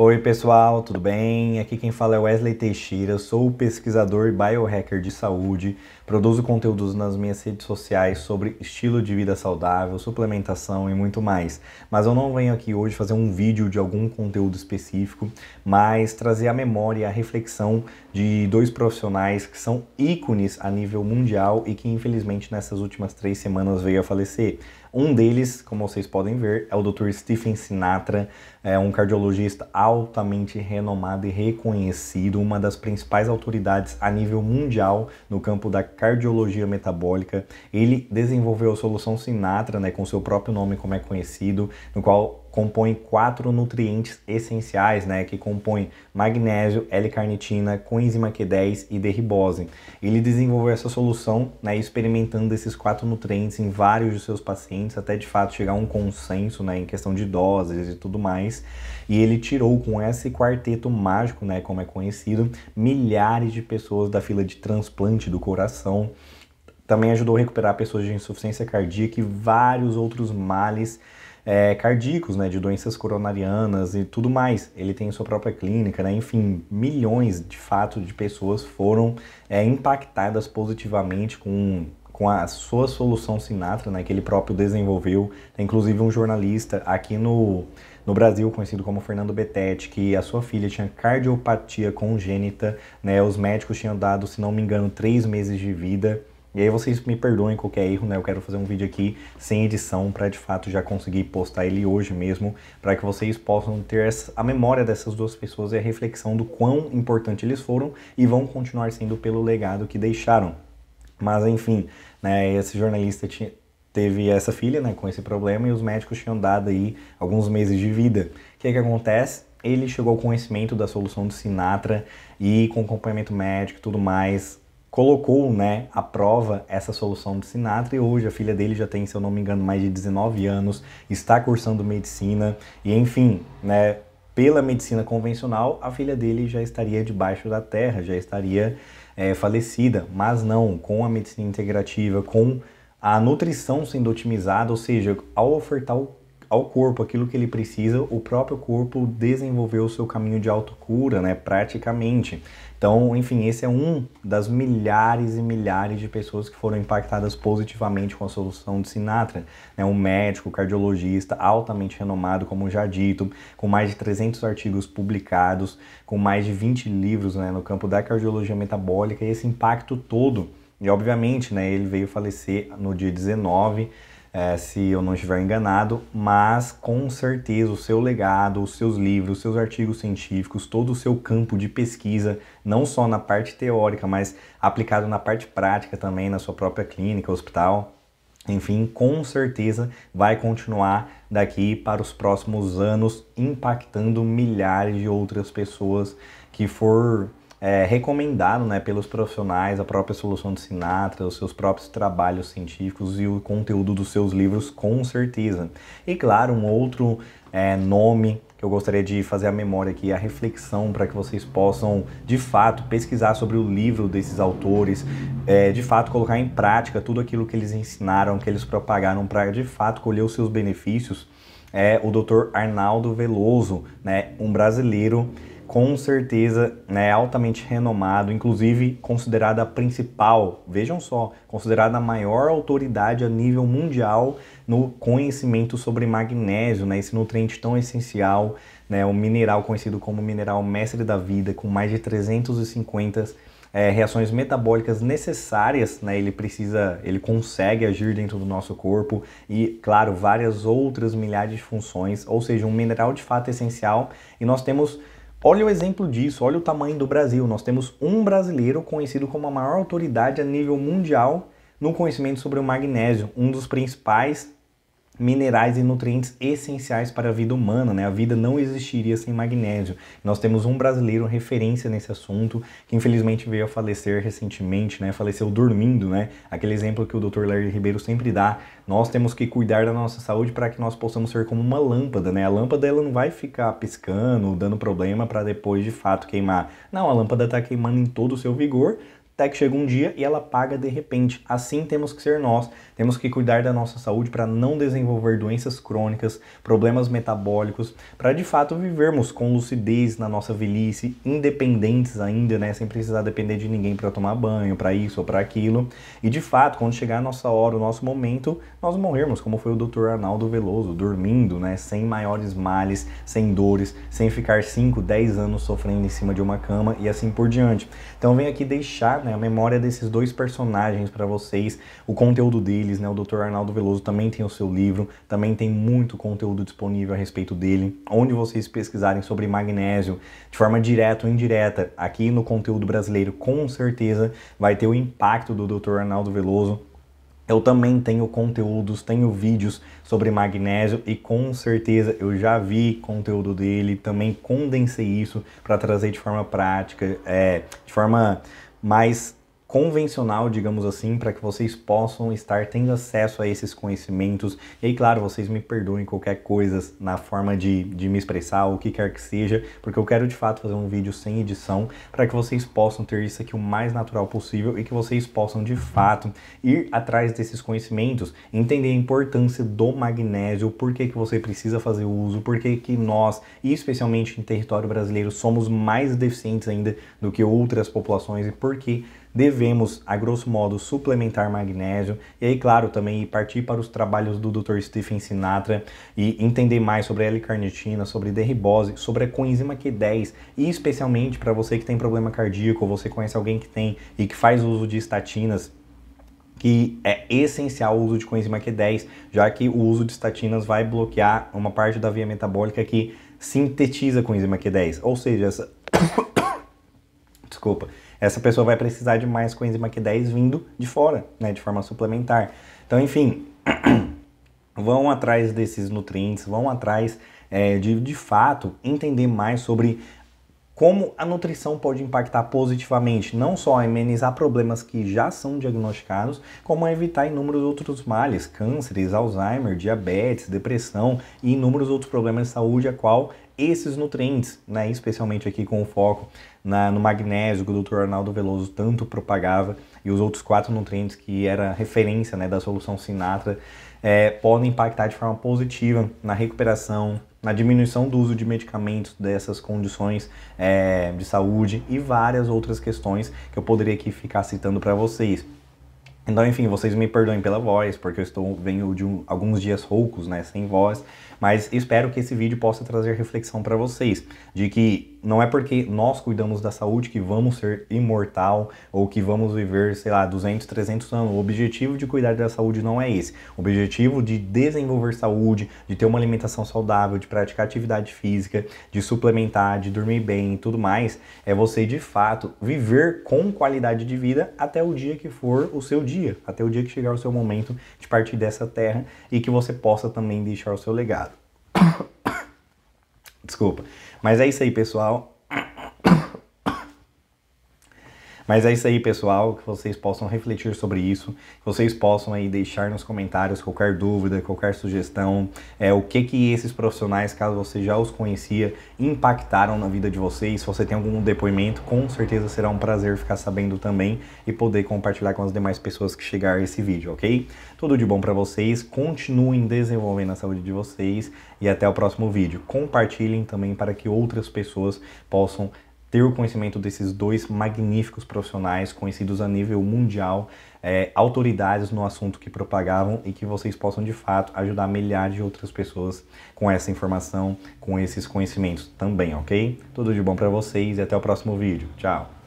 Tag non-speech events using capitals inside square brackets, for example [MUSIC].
Oi, pessoal, tudo bem? Aqui quem fala é Wesley Teixeira, sou pesquisador e biohacker de saúde, produzo conteúdos nas minhas redes sociais sobre estilo de vida saudável, suplementação e muito mais. Mas eu não venho aqui hoje fazer um vídeo de algum conteúdo específico, mas trazer a memória a reflexão de dois profissionais que são ícones a nível mundial e que infelizmente nessas últimas três semanas veio a falecer. Um deles, como vocês podem ver, é o Dr. Stephen Sinatra, é um cardiologista altamente renomado e reconhecido, uma das principais autoridades a nível mundial no campo da cardiologia metabólica. Ele desenvolveu a solução Sinatra, né, com seu próprio nome como é conhecido, no qual compõe quatro nutrientes essenciais, né, que compõem magnésio, L-carnitina, coenzima Q10 e derribose. Ele desenvolveu essa solução, né, experimentando esses quatro nutrientes em vários de seus pacientes, até de fato chegar a um consenso, né, em questão de doses e tudo mais. E ele tirou com esse quarteto mágico, né, como é conhecido, milhares de pessoas da fila de transplante do coração. Também ajudou a recuperar pessoas de insuficiência cardíaca e vários outros males é, cardíacos, né, de doenças coronarianas e tudo mais. Ele tem sua própria clínica, né? enfim, milhões de fato de pessoas foram é, impactadas positivamente com com a sua solução Sinatra, né, que ele próprio desenvolveu. Tem inclusive um jornalista aqui no, no Brasil, conhecido como Fernando Betete, que a sua filha tinha cardiopatia congênita, né, os médicos tinham dado, se não me engano, três meses de vida. E aí vocês me perdoem qualquer erro, né? Eu quero fazer um vídeo aqui sem edição para de fato já conseguir postar ele hoje mesmo, para que vocês possam ter a memória dessas duas pessoas e a reflexão do quão importante eles foram e vão continuar sendo pelo legado que deixaram. Mas enfim, né, esse jornalista tinha teve essa filha, né, com esse problema e os médicos tinham dado aí alguns meses de vida. O que é que acontece? Ele chegou ao conhecimento da solução do Sinatra e com acompanhamento médico e tudo mais, colocou né, à prova essa solução do Sinatra e hoje a filha dele já tem, se eu não me engano, mais de 19 anos, está cursando medicina e, enfim, né, pela medicina convencional, a filha dele já estaria debaixo da terra, já estaria é, falecida, mas não, com a medicina integrativa, com a nutrição sendo otimizada, ou seja, ao ofertar o ao corpo aquilo que ele precisa, o próprio corpo desenvolveu o seu caminho de autocura, né? Praticamente. Então, enfim, esse é um das milhares e milhares de pessoas que foram impactadas positivamente com a solução de Sinatra. Né? Um médico, cardiologista, altamente renomado, como já dito, com mais de 300 artigos publicados, com mais de 20 livros né, no campo da cardiologia metabólica e esse impacto todo. E, obviamente, né, ele veio falecer no dia 19 é, se eu não estiver enganado, mas com certeza o seu legado, os seus livros, os seus artigos científicos, todo o seu campo de pesquisa, não só na parte teórica, mas aplicado na parte prática também, na sua própria clínica, hospital, enfim, com certeza vai continuar daqui para os próximos anos impactando milhares de outras pessoas que for é, recomendado né, pelos profissionais a própria solução de Sinatra, os seus próprios trabalhos científicos e o conteúdo dos seus livros, com certeza. E claro, um outro é, nome que eu gostaria de fazer a memória aqui, a reflexão, para que vocês possam, de fato, pesquisar sobre o livro desses autores, é, de fato, colocar em prática tudo aquilo que eles ensinaram, que eles propagaram, para, de fato, colher os seus benefícios, é o Dr. Arnaldo Veloso, né, um brasileiro com certeza né, é altamente renomado, inclusive considerada a principal, vejam só, considerada a maior autoridade a nível mundial no conhecimento sobre magnésio, né, esse nutriente tão essencial, né, o mineral conhecido como mineral mestre da vida, com mais de 350 é, reações metabólicas necessárias, né? Ele precisa, ele consegue agir dentro do nosso corpo e, claro, várias outras milhares de funções, ou seja, um mineral de fato essencial. E nós temos Olha o exemplo disso, olha o tamanho do Brasil. Nós temos um brasileiro conhecido como a maior autoridade a nível mundial no conhecimento sobre o magnésio, um dos principais minerais e nutrientes essenciais para a vida humana, né? A vida não existiria sem magnésio. Nós temos um brasileiro referência nesse assunto, que infelizmente veio a falecer recentemente, né? Faleceu dormindo, né? Aquele exemplo que o Dr. Larry Ribeiro sempre dá. Nós temos que cuidar da nossa saúde para que nós possamos ser como uma lâmpada, né? A lâmpada ela não vai ficar piscando, dando problema para depois de fato queimar. Não, a lâmpada está queimando em todo o seu vigor, até que chega um dia e ela paga de repente. Assim temos que ser nós. Temos que cuidar da nossa saúde para não desenvolver doenças crônicas, problemas metabólicos, para de fato vivermos com lucidez na nossa velhice, independentes ainda, né, sem precisar depender de ninguém para tomar banho, para isso ou para aquilo. E de fato, quando chegar a nossa hora, o nosso momento, nós morrermos, como foi o Dr. Arnaldo Veloso, dormindo, né, sem maiores males, sem dores, sem ficar 5, 10 anos sofrendo em cima de uma cama e assim por diante. Então, venho aqui deixar né, né? a memória desses dois personagens para vocês, o conteúdo deles, né, o Dr. Arnaldo Veloso também tem o seu livro, também tem muito conteúdo disponível a respeito dele, onde vocês pesquisarem sobre magnésio de forma direta ou indireta, aqui no conteúdo brasileiro com certeza vai ter o impacto do Dr. Arnaldo Veloso, eu também tenho conteúdos, tenho vídeos sobre magnésio e com certeza eu já vi conteúdo dele, também condensei isso para trazer de forma prática, é, de forma mas convencional, digamos assim, para que vocês possam estar tendo acesso a esses conhecimentos. E aí, claro, vocês me perdoem qualquer coisa na forma de, de me expressar, o que quer que seja, porque eu quero de fato fazer um vídeo sem edição para que vocês possam ter isso aqui o mais natural possível e que vocês possam de fato ir atrás desses conhecimentos, entender a importância do magnésio, por que, que você precisa fazer uso, por que, que nós, e especialmente em território brasileiro, somos mais deficientes ainda do que outras populações e por que devemos, a grosso modo, suplementar magnésio e aí, claro, também partir para os trabalhos do Dr. Stephen Sinatra e entender mais sobre L-carnitina, sobre derribose, sobre a coenzima Q10 e especialmente para você que tem problema cardíaco, ou você conhece alguém que tem e que faz uso de estatinas, que é essencial o uso de coenzima Q10, já que o uso de estatinas vai bloquear uma parte da via metabólica que sintetiza coenzima Q10, ou seja, essa [COUGHS] desculpa, essa pessoa vai precisar de mais coenzima Q10 vindo de fora, né, de forma suplementar. Então, enfim, [CLEARS THROAT] vão atrás desses nutrientes, vão atrás é, de de fato entender mais sobre como a nutrição pode impactar positivamente, não só a amenizar problemas que já são diagnosticados, como a evitar inúmeros outros males, cânceres, Alzheimer, diabetes, depressão e inúmeros outros problemas de saúde a qual esses nutrientes, né, especialmente aqui com o foco na, no magnésio que o Dr. Arnaldo Veloso tanto propagava e os outros quatro nutrientes que era referência né, da solução Sinatra é, podem impactar de forma positiva na recuperação, na diminuição do uso de medicamentos dessas condições é, de saúde e várias outras questões que eu poderia aqui ficar citando para vocês. Então, enfim, vocês me perdoem pela voz, porque eu estou venho de um, alguns dias roucos, né, sem voz, mas espero que esse vídeo possa trazer reflexão para vocês de que não é porque nós cuidamos da saúde que vamos ser imortal ou que vamos viver, sei lá, 200, 300 anos. O objetivo de cuidar da saúde não é esse. O objetivo de desenvolver saúde, de ter uma alimentação saudável, de praticar atividade física, de suplementar, de dormir bem e tudo mais, é você de fato viver com qualidade de vida até o dia que for o seu dia, até o dia que chegar o seu momento de partir dessa terra e que você possa também deixar o seu legado. Desculpa. Mas é isso aí, pessoal. Mas é isso aí, pessoal, que vocês possam refletir sobre isso, que vocês possam aí deixar nos comentários qualquer dúvida, qualquer sugestão, é, o que que esses profissionais, caso você já os conhecia, impactaram na vida de vocês. Se você tem algum depoimento, com certeza será um prazer ficar sabendo também e poder compartilhar com as demais pessoas que chegar esse vídeo, ok? Tudo de bom para vocês, continuem desenvolvendo a saúde de vocês e até o próximo vídeo. Compartilhem também para que outras pessoas possam ter o conhecimento desses dois magníficos profissionais conhecidos a nível mundial, é, autoridades no assunto que propagavam e que vocês possam de fato ajudar milhares de outras pessoas com essa informação, com esses conhecimentos também, ok? Tudo de bom para vocês e até o próximo vídeo. Tchau!